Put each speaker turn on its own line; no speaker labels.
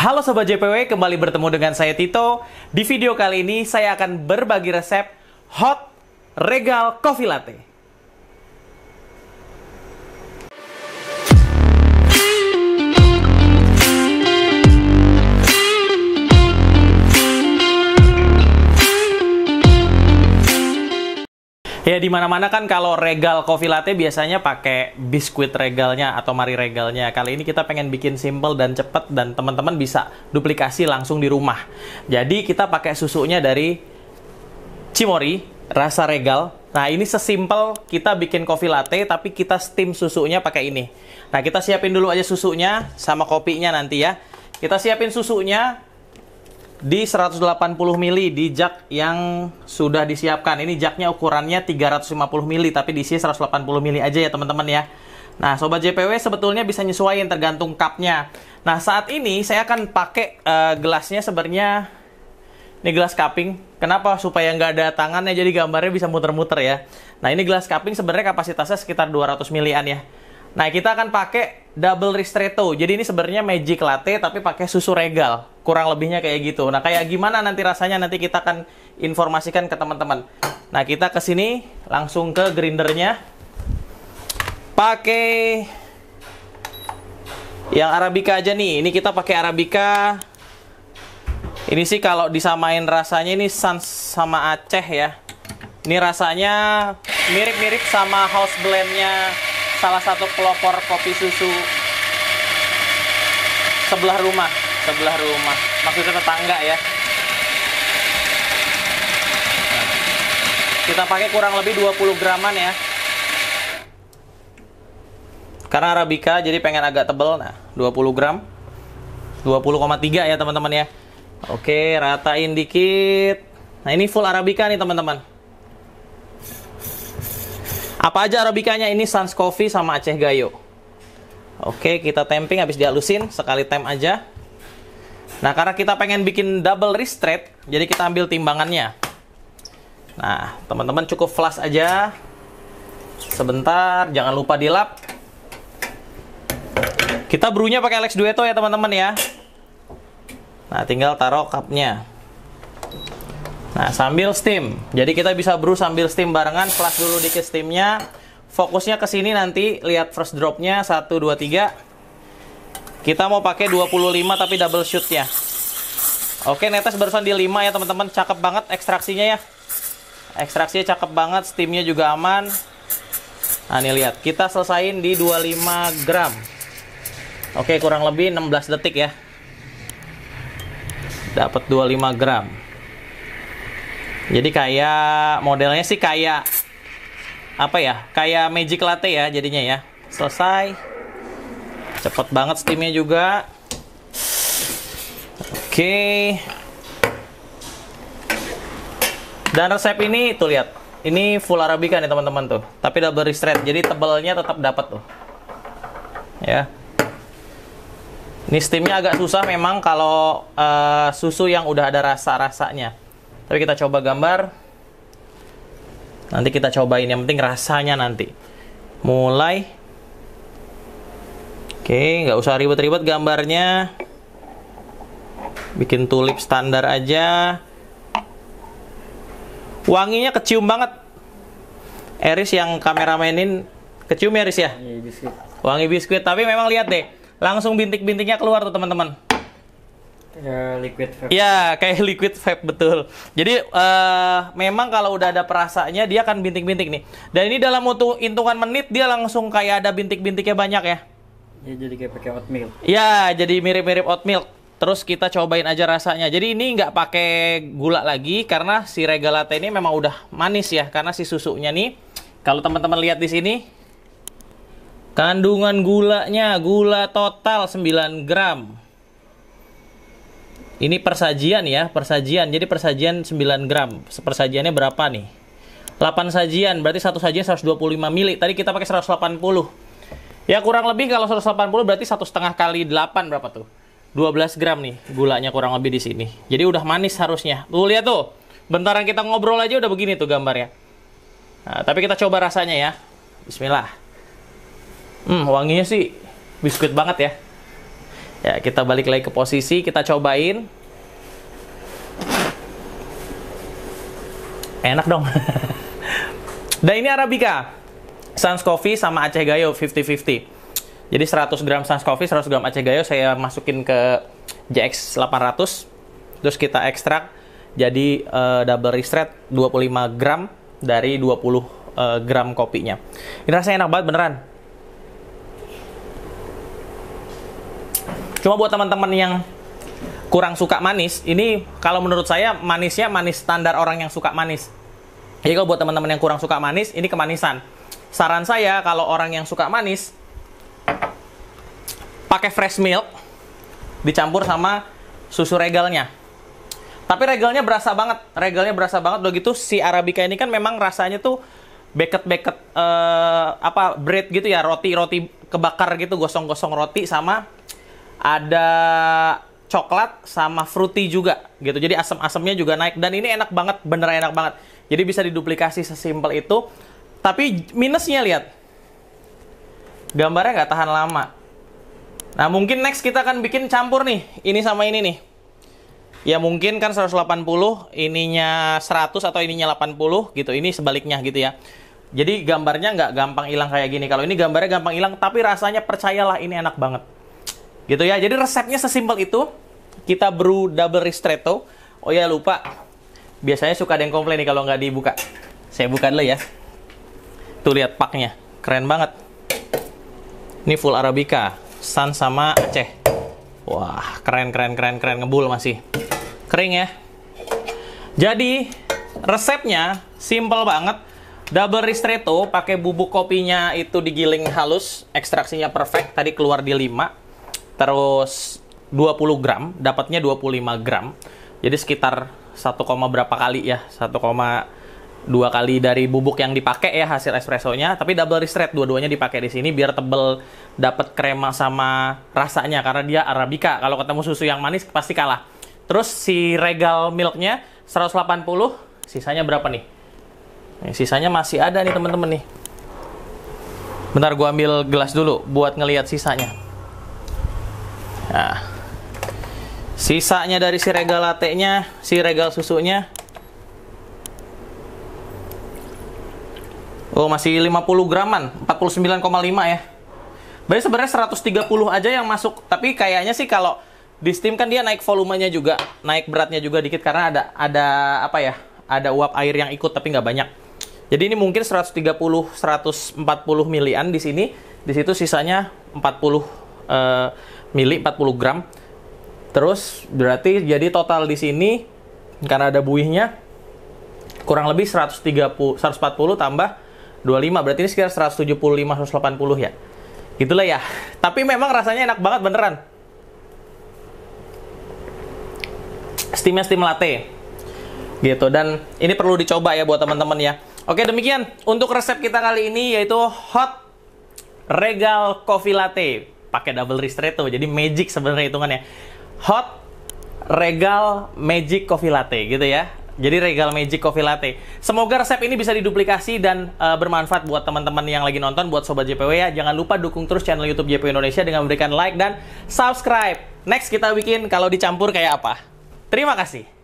Halo Sobat JPW, kembali bertemu dengan saya Tito. Di video kali ini saya akan berbagi resep hot regal coffee latte. Ya di mana-mana kan kalau regal coffee latte biasanya pakai biskuit regalnya atau mari regalnya. Kali ini kita pengen bikin simple dan cepat dan teman-teman bisa duplikasi langsung di rumah. Jadi kita pakai susunya dari Cimori rasa regal. Nah, ini sesimpel kita bikin coffee latte tapi kita steam susunya pakai ini. Nah, kita siapin dulu aja susunya sama kopinya nanti ya. Kita siapin susunya, di 180 mili di jak yang sudah disiapkan. Ini jaknya ukurannya 350 mili tapi di diisi 180 mili aja ya teman-teman ya. Nah, sobat JPW sebetulnya bisa nyesuaiin tergantung cupnya. Nah, saat ini saya akan pakai uh, gelasnya sebenarnya ini gelas cupping. Kenapa? Supaya nggak ada tangannya jadi gambarnya bisa muter-muter ya. Nah, ini gelas cupping sebenarnya kapasitasnya sekitar 200 milian ya. Nah, kita akan pakai double ristretto. Jadi ini sebenarnya magic latte tapi pakai susu regal. Kurang lebihnya kayak gitu. Nah, kayak gimana nanti rasanya nanti kita akan informasikan ke teman-teman. Nah, kita ke sini langsung ke grindernya. Pakai yang arabica aja nih. Ini kita pakai arabica. Ini sih kalau disamain rasanya ini sans sama Aceh ya. Ini rasanya mirip-mirip sama house blendnya nya salah satu pelopor kopi susu sebelah rumah sebelah rumah maksudnya tetangga ya kita pakai kurang lebih 20 graman ya karena Arabica jadi pengen agak tebel nah 20 gram 20,3 ya teman-teman ya oke ratain dikit nah ini full Arabica nih teman-teman apa aja arabikanya ini Sans Coffee sama Aceh Gayo. Oke, kita temping habis dihalusin sekali tem aja. Nah, karena kita pengen bikin double ristret, jadi kita ambil timbangannya. Nah, teman-teman cukup flash aja. Sebentar, jangan lupa dilap. Kita brunya pakai Alex Dueto ya, teman-teman ya. Nah, tinggal taruh cupnya. Nah, sambil steam. Jadi kita bisa brew sambil steam barengan, flash dulu dikit steamnya. Fokusnya ke sini nanti, lihat first dropnya, satu dua tiga. Kita mau pakai 25 tapi double shoot ya. Oke, netes barusan di 5 ya teman-teman, cakep banget ekstraksinya ya. Ekstraksinya cakep banget, steamnya juga aman. Nah, nih lihat, kita selesaiin di 25 gram. Oke, kurang lebih 16 detik ya. Dapat 25 gram. Jadi kayak modelnya sih kayak apa ya? Kayak magic latte ya jadinya ya. Selesai. Cepet banget steamnya juga. Oke. Okay. Dan resep ini tuh lihat. Ini full arabica nih teman-teman tuh. Tapi double ristret. Jadi tebelnya tetap dapat tuh. Ya. Ini steamnya agak susah memang kalau uh, susu yang udah ada rasa-rasanya tapi kita coba gambar nanti kita cobain yang penting rasanya nanti mulai oke nggak usah ribet-ribet gambarnya bikin tulip standar aja wanginya kecium banget Eris yang kameramenin kecium ya Eris ya wangi biskuit tapi memang lihat deh langsung bintik-bintiknya keluar tuh teman-teman Ya, liquid vape. Ya, kayak liquid vape betul. Jadi uh, memang kalau udah ada perasanya dia akan bintik-bintik nih. Dan ini dalam waktu hitungan menit dia langsung kayak ada bintik-bintiknya banyak ya. Ya jadi kayak pakai oatmeal. Ya, jadi mirip-mirip oatmeal. Terus kita cobain aja rasanya. Jadi ini nggak pakai gula lagi karena si regalate ini memang udah manis ya karena si susunya nih. Kalau teman-teman lihat di sini kandungan gulanya gula total 9 gram. Ini persajian ya, persajian. Jadi persajian 9 gram. Persajiannya berapa nih? 8 sajian, berarti satu sajian 125 mili. Tadi kita pakai 180. Ya kurang lebih kalau 180 berarti satu setengah kali 8 berapa tuh? 12 gram nih gulanya kurang lebih di sini. Jadi udah manis harusnya. Tuh lihat tuh. Bentaran kita ngobrol aja udah begini tuh gambarnya. Nah, tapi kita coba rasanya ya. Bismillah. Hmm, wanginya sih biskuit banget ya. Ya, kita balik lagi ke posisi, kita cobain. Enak dong. Dan ini Arabica. Sans Coffee sama Aceh Gayo 50-50. Jadi 100 gram Sans Coffee, 100 gram Aceh Gayo saya masukin ke JX800. Terus kita ekstrak jadi uh, double ristret 25 gram dari 20 uh, eh, gram kopinya. Ini rasanya enak banget beneran. Cuma buat teman-teman yang kurang suka manis, ini kalau menurut saya manisnya manis standar orang yang suka manis. Jadi kalau buat teman-teman yang kurang suka manis, ini kemanisan. Saran saya kalau orang yang suka manis, pakai fresh milk dicampur sama susu regalnya. Tapi regalnya berasa banget, regalnya berasa banget. Udah gitu si arabica ini kan memang rasanya tuh beket-beket uh, apa bread gitu ya, roti-roti kebakar gitu, gosong-gosong roti sama ada coklat sama fruity juga gitu. Jadi asam-asamnya juga naik dan ini enak banget, bener enak banget. Jadi bisa diduplikasi sesimpel itu. Tapi minusnya lihat. Gambarnya nggak tahan lama. Nah, mungkin next kita akan bikin campur nih. Ini sama ini nih. Ya mungkin kan 180, ininya 100 atau ininya 80 gitu. Ini sebaliknya gitu ya. Jadi gambarnya nggak gampang hilang kayak gini. Kalau ini gambarnya gampang hilang, tapi rasanya percayalah ini enak banget. Gitu ya. Jadi resepnya sesimpel itu. Kita brew double ristretto. Oh ya lupa. Biasanya suka ada yang komplain nih kalau nggak dibuka. Saya buka dulu ya. Tuh lihat paknya. Keren banget. Ini full Arabica. San sama Aceh. Wah, keren, keren, keren, keren. Ngebul masih. Kering ya. Jadi, resepnya simple banget. Double ristretto pakai bubuk kopinya itu digiling halus, ekstraksinya perfect, tadi keluar di 5 terus 20 gram dapatnya 25 gram jadi sekitar 1, berapa kali ya 1,2 kali dari bubuk yang dipakai ya hasil espressonya tapi double ristret dua-duanya dipakai di sini biar tebel dapat krema sama rasanya karena dia arabica kalau ketemu susu yang manis pasti kalah terus si regal milknya 180 sisanya berapa nih Nih, sisanya masih ada nih temen-temen nih. Bentar gua ambil gelas dulu buat ngelihat sisanya. Nah, sisanya dari si regal latte-nya, si regal susunya. Oh, masih 50 graman, 49,5 ya. Berarti sebenarnya 130 aja yang masuk, tapi kayaknya sih kalau di steam kan dia naik volumenya juga, naik beratnya juga dikit karena ada ada apa ya? Ada uap air yang ikut tapi nggak banyak. Jadi ini mungkin 130 140 milian di sini, di situ sisanya 40 Eh, mili 40 gram. Terus berarti jadi total di sini karena ada buihnya kurang lebih 130 140 tambah 25 berarti ini sekitar 175 180 ya. gitulah ya. Tapi memang rasanya enak banget beneran. Steam steam latte. Gitu dan ini perlu dicoba ya buat teman-teman ya. Oke demikian untuk resep kita kali ini yaitu hot regal coffee latte pakai double ristretto jadi magic sebenarnya hitungannya hot regal magic coffee latte gitu ya jadi Regal Magic Coffee Latte. Semoga resep ini bisa diduplikasi dan uh, bermanfaat buat teman-teman yang lagi nonton, buat sobat JPW ya. Jangan lupa dukung terus channel YouTube JPW Indonesia dengan memberikan like dan subscribe. Next kita bikin kalau dicampur kayak apa. Terima kasih.